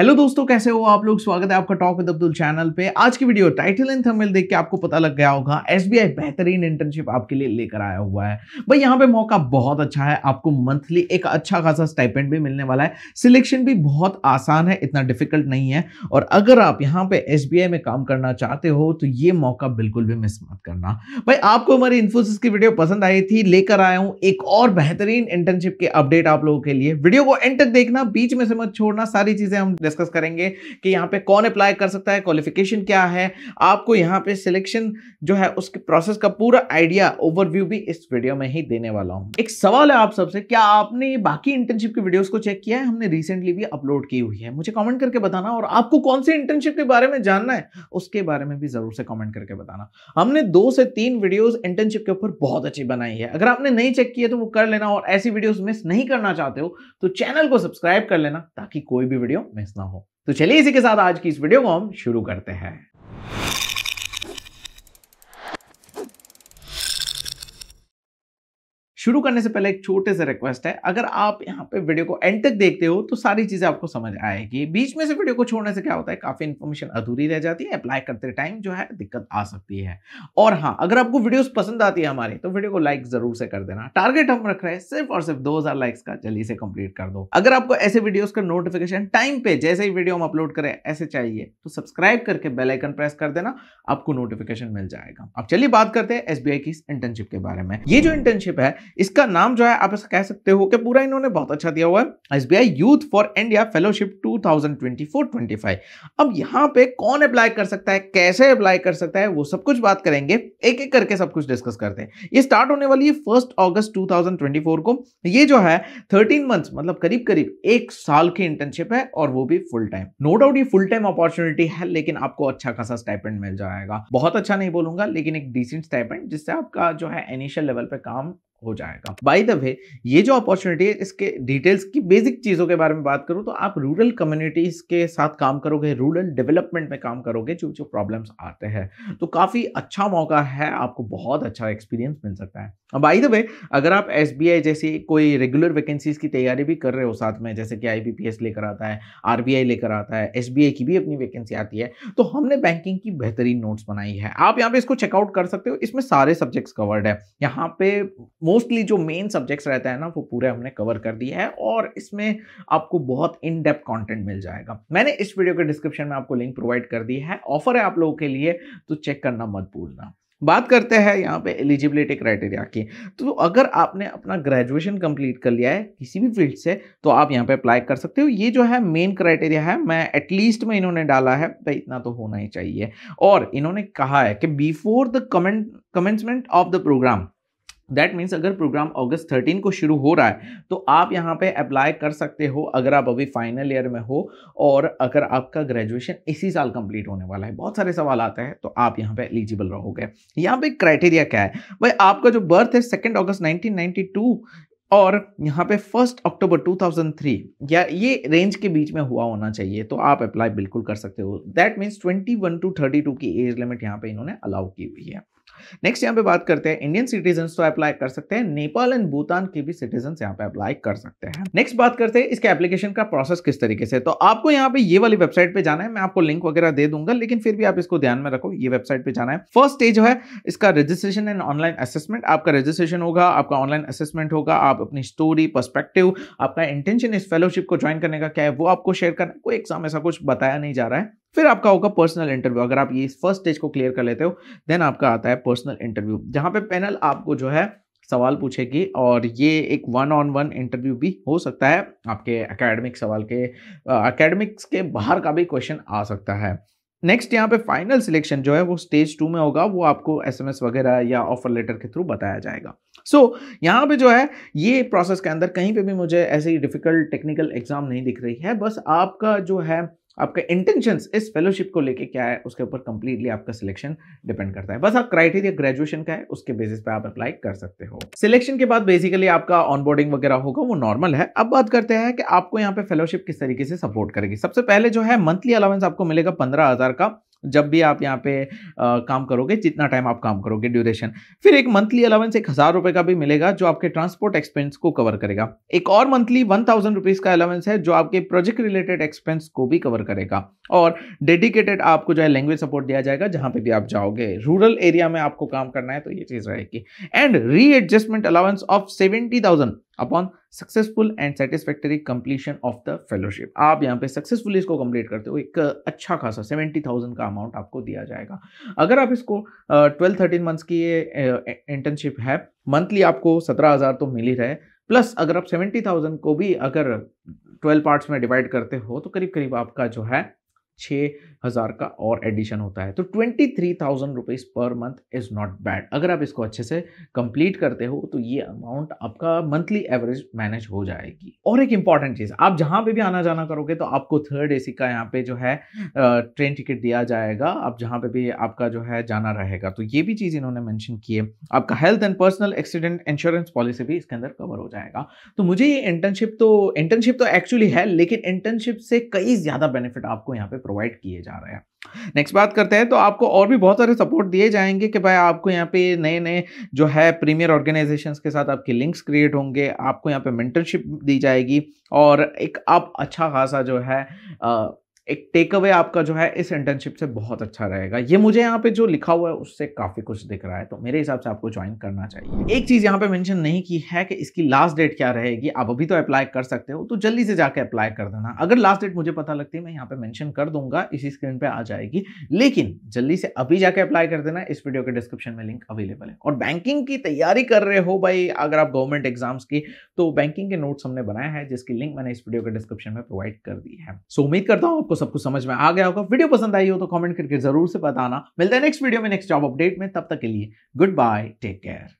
hello दोस्तों कैसे हो आप लोग स्वागत है आपका टॉक विद अब्दुल चैनल पे आज की वीडियो टाइटल एंड थंबनेल देख के आपको पता लग गया होगा एसबीआई बेहतरीन इंटर्नशिप आपके लिए लेकर आया हुआ है भाई यहाँ पे मौका बहुत अच्छा है आपको मंथली एक अच्छा खासा स्टाइपेंड भी मिलने वाला है सिलेक्शन भी बहुत आसान है इतना डिफिकल्ट नहीं है और अगर आप यहाँ पे एस में काम करना चाहते हो तो ये मौका बिल्कुल भी मिस मत करना भाई आपको हमारी इन्फोसिस की वीडियो पसंद आई थी लेकर आया हूँ एक और बेहतरीन इंटर्नशिप के अपडेट आप लोगों के लिए वीडियो को एंड तक देखना बीच में से मत छोड़ना सारी चीजें हम डिस्कस करेंगे कि यहाँ पे कौन अप्लाई कर सकता है क्वालिफिकेशन क्या है आपको यहाँ पे सिलेक्शन जो है उसके प्रोसेस का पूरा आइडिया ओवरव्यू भी इस वीडियो में ही देने वाला हूँ एक सवाल है आप सबसे क्या आपने बाकी इंटर्नशिप की वीडियोज को चेक किया है हमने रिसेंटली भी अपलोड की हुई है मुझे कॉमेंट करके बताना और आपको कौन सी इंटर्नशिप के बारे में जानना है उसके बारे में भी जरूर से कॉमेंट करके बताना हमने दो से तीन वीडियोज इंटर्नशिप के ऊपर बहुत अच्छी बनाई है अगर आपने नहीं चेक किया तो वो कर लेना और ऐसी वीडियोस मिस नहीं करना चाहते हो तो चैनल को सब्सक्राइब कर लेना ताकि कोई भी वीडियो मिस ना हो तो चलिए इसी के साथ आज की इस वीडियो को हम शुरू करते हैं शुरू करने से पहले एक छोटे से रिक्वेस्ट है अगर आप यहाँ पे वीडियो को एंड तक देखते हो तो सारी चीज़ें आपको समझ आएगी बीच में से वीडियो को छोड़ने से क्या होता है काफ़ी इन्फॉर्मेशन अधूरी रह जाती है अप्लाई करते टाइम जो है दिक्कत आ सकती है और हाँ अगर आपको वीडियोस पसंद आती है हमारी तो वीडियो को लाइक ज़रूर से कर देना टारगेट हम रख रहे हैं सिर्फ और सिर्फ दो लाइक्स का जल्दी से कंप्लीट कर दो अगर आपको ऐसे वीडियोज़ का नोटिफिकेशन टाइम पे जैसे ही वीडियो हम अपलोड करें ऐसे चाहिए तो सब्सक्राइब करके बेलाइकन प्रेस कर देना आपको नोटिफिकेशन मिल जाएगा अब चलिए बात करते हैं एस की इंटर्नशिप के बारे में ये जो इंटर्नशिप है इसका नाम जो है आप ऐसा कह सकते हो कि पूरा इन्होंने बहुत अच्छा दिया हुआ है S youth for India fellowship टू 2024-25 अब यहां पे कौन अप्लाई कर सकता है कैसे अप्लाई कर सकता है वो सब कुछ बात करेंगे एक एक करके सब कुछ डिस्कस करते हैं ये स्टार्ट होने वाली है फर्स्ट अगस्त 2024 को ये जो है 13 मंथ्स मतलब करीब करीब एक साल की इंटर्नशिप है और वो भी फुल टाइम नो डाउट ये फुल टाइम अपॉर्चुनिटी है लेकिन आपको अच्छा खासा स्टाइपेंड मिल जाएगा बहुत अच्छा नहीं बोलूंगा लेकिन एक डिसेंट स्टाइपेंड जिससे आपका जो है इनिशियल लेवल पे काम हो जाएगा बाई द वे ये जो अपॉर्चुनिटी है इसके डिटेल्स की बेसिक चीजों के बारे में बात करूं तो आप रूरल कम्युनिटी कम्युनिटीज़ के साथ काम करोगे रूरल डेवलपमेंट में काम करोगे जो जो प्रॉब्लम्स आते हैं तो काफ़ी अच्छा मौका है आपको बहुत अच्छा एक्सपीरियंस मिल सकता है अब बाई द वे अगर आप एस जैसी कोई रेगुलर वैकेंसीज़ की तैयारी भी कर रहे हो साथ में जैसे कि आई लेकर आता है आर लेकर आता है एस की भी अपनी वैकेंसी आती है तो हमने बैंकिंग की बेहतरीन नोट्स बनाई है आप यहाँ पे इसको चेकआउट कर सकते हो इसमें सारे सब्जेक्ट्स कवर्ड है यहाँ पे मोस्टली जो मेन सब्जेक्ट्स रहता है ना वो पूरे हमने कवर कर दिया है और इसमें आपको बहुत इन डेप्थ कॉन्टेंट डिस्काउंट मिल जाएगा मैंने इस वीडियो के डिस्क्रिप्शन में आपको लिंक प्रोवाइड कर दी है ऑफर है आप लोगों के लिए तो चेक करना मत भूलना बात करते हैं यहाँ पे एलिजिबिलिटी क्राइटेरिया की तो अगर आपने अपना ग्रेजुएशन कंप्लीट कर लिया है किसी भी फील्ड से तो आप यहाँ पे अप्लाई कर सकते हो ये जो है मेन क्राइटेरिया है मैं एटलीस्ट में इन्होंने डाला है तो इतना तो होना ही चाहिए और इन्होंने कहा है कि before the comment commencement of the programme that means अगर प्रोग्राम अगस्त थर्टीन को शुरू हो रहा है तो आप यहाँ पे अप्लाई कर सकते हो अगर आप अभी फाइनल ईयर में हो और अगर आपका ग्रेजुएशन इसी साल कंप्लीट होने वाला है बहुत सारे सवाल आते हैं तो आप यहाँ पे एलिजिबल रहोगे यहाँ पे क्राइटेरिया क्या है भाई आपका जो बर्थ है सेकेंड अगस्त नाइनटीन और यहाँ पे फर्स्ट अक्टूबर 2003 या ये रेंज के बीच में हुआ होना चाहिए तो आप अप्लाई बिल्कुल कर सकते हो दैट मीन्स 21 टू 32 की एज लिमिट यहाँ पे इन्होंने अलाउ की हुई है नेक्स्ट यहाँ पे बात करते हैं इंडियन सिटीजन तो अप्लाई कर सकते हैं नेपाल एंड भूटान के भी सिटीजन यहाँ पे अप्लाई कर सकते हैं नेक्स्ट बात करते हैं इसके एप्लीकेशन का प्रोसेस किस तरीके से तो आपको यहाँ पे ये वाली वेबसाइट पे जाना है मैं आपको लिंक वगैरह दे दूंगा लेकिन फिर भी आप इसको ध्यान में रखो ये वेबसाइट पे जाना है फर्स्ट स्टेज है इसका रजिस्ट्रेशन एंड ऑनलाइन असेसमेंट आपका रजिस्ट्रेशन होगा आपका ऑनलाइन असेसमेंट होगा आप अपनी स्टोरी पर्सपेक्टिव आपका इंटेंशन इस फेलोशिप को ज्वाइन करने का क्या है वो आपको शेयर करना कोई एग्जाम ऐसा कुछ बताया नहीं जा रहा है फिर आपका होगा पर्सनल इंटरव्यू अगर आप ये फर्स्ट स्टेज को क्लियर कर लेते हो देन आपका आता है पर्सनल इंटरव्यू जहाँ पे पैनल आपको जो है सवाल पूछेगी और ये एक वन ऑन वन इंटरव्यू भी हो सकता है आपके एकेडमिक सवाल के एकेडमिक्स के बाहर का भी क्वेश्चन आ सकता है नेक्स्ट यहाँ पे फाइनल सिलेक्शन जो है वो स्टेज टू में होगा वो आपको एसएमएस वगैरह या ऑफर लेटर के थ्रू बताया जाएगा सो so, यहाँ पे जो है ये प्रोसेस के अंदर कहीं पे भी मुझे ऐसी डिफिकल्ट टेक्निकल एग्जाम नहीं दिख रही है बस आपका जो है आपका इंटेंशंस इस फेलोशिप को लेके क्या है उसके ऊपर कंप्लीटली आपका सिलेक्शन डिपेंड करता है बस आप क्राइटेरिया ग्रेजुएशन का है उसके बेसिस पे आप अप्लाई कर सकते हो सिलेक्शन के बाद बेसिकली आपका ऑनबोर्डिंग वगैरह होगा वो नॉर्मल है अब बात करते हैं कि आपको यहाँ पे फेलोशिप किस तरीके से सपोर्ट करेगी सबसे पहले जो है मंथली अलाउंस आपको मिलेगा पंद्रह का जब भी आप यहाँ पे आ, काम करोगे जितना टाइम आप काम करोगे ड्यूरेशन फिर एक मंथली अलाउंस एक हज़ार रुपये का भी मिलेगा जो आपके ट्रांसपोर्ट एक्सपेंस को कवर करेगा एक और मंथली वन थाउजेंड रुपीज़ का अलाउंस है जो आपके प्रोजेक्ट रिलेटेड एक्सपेंस को भी कवर करेगा और डेडिकेटेड आपको जो है लैंग्वेज सपोर्ट दिया जाएगा जहाँ पर भी आप जाओगे रूरल एरिया में आपको काम करना है तो ये चीज़ रहेगी and readjustment allowance of seventy thousand upon successful and satisfactory completion of the fellowship आप यहाँ पे सक्सेसफुली इसको कंप्लीट करते हो एक अच्छा खासा सेवेंटी थाउजेंड का अमाउंट आपको दिया जाएगा अगर आप इसको ट्वेल्व थर्टीन मंथ्स की ये इंटर्नशिप है मंथली आपको सत्रह हज़ार तो मिल ही रहे प्लस अगर आप सेवेंटी थाउजेंड को भी अगर ट्वेल्व पार्ट्स में डिवाइड करते हो तो करीब करीब आपका जो है छः हज़ार का और एडिशन होता है तो twenty three thousand rupees per month is not bad अगर आप इसको अच्छे से कंप्लीट करते हो तो ये अमाउंट आपका मंथली एवरेज मैनेज हो जाएगी और एक इंपॉर्टेंट चीज़ आप जहाँ पे भी आना जाना करोगे तो आपको थर्ड एसी का यहाँ पे जो है ट्रेन टिकट दिया जाएगा आप जहाँ पे भी आपका जो है जाना रहेगा तो ये भी चीज़ इन्होंने मैंशन की है आपका health and personal accident insurance policy भी इसके अंदर कवर हो जाएगा तो मुझे ये इंटर्नशिप तो इंटर्नशिप तो एक्चुअली है लेकिन इंटर्नशिप से कई ज़्यादा बेनिफिट आपको यहाँ पर प्रोवाइड किए जा रहे हैं नेक्स्ट बात करते हैं तो आपको और भी बहुत सारे सपोर्ट दिए जाएंगे कि भाई आपको यहाँ पे नए नए जो है प्रीमियर ऑर्गेनाइजेशंस के साथ आपके लिंक्स क्रिएट होंगे आपको यहाँ पे मेंटरशिप दी जाएगी और एक आप अच्छा खासा जो है एक टेक अवे आपका जो है इस इंटर्नशिप से बहुत अच्छा रहेगा ये मुझे यहाँ पे जो लिखा हुआ है उससे काफ़ी कुछ दिख रहा है तो मेरे हिसाब से आपको ज्वाइन करना चाहिए एक चीज़ यहाँ पे मेंशन नहीं की है कि इसकी लास्ट डेट क्या रहेगी आप अभी तो अप्लाई कर सकते हो तो जल्दी से जाके अप्लाई कर देना अगर लास्ट डेट मुझे पता लगती है मैं यहाँ पे मैंशन कर दूंगा इसी स्क्रीन पर आ जाएगी लेकिन जल्दी से अभी जाके अप्लाई कर देना इस वीडियो के डिस्क्रिप्शन में लिंक अवेलेबल है और बैंकिंग की तैयारी कर रहे हो भाई अगर आप गवर्नमेंट एग्जाम्स की तो बैंकिंग के नोट्स हमने बनाया है जिसकी लिंक मैंने इस वीडियो के डिस्क्रिप्शन में प्रोवाइड कर दी है सो उम्मीद करता हूँ आपको सब कुछ समझ में आ गया होगा वीडियो पसंद आई हो तो कमेंट करके जरूर से बताना मिलता है नेक्स्ट वीडियो में नेक्स्ट जॉब अपडेट में तब तक के लिए गुड बाय टेक केयर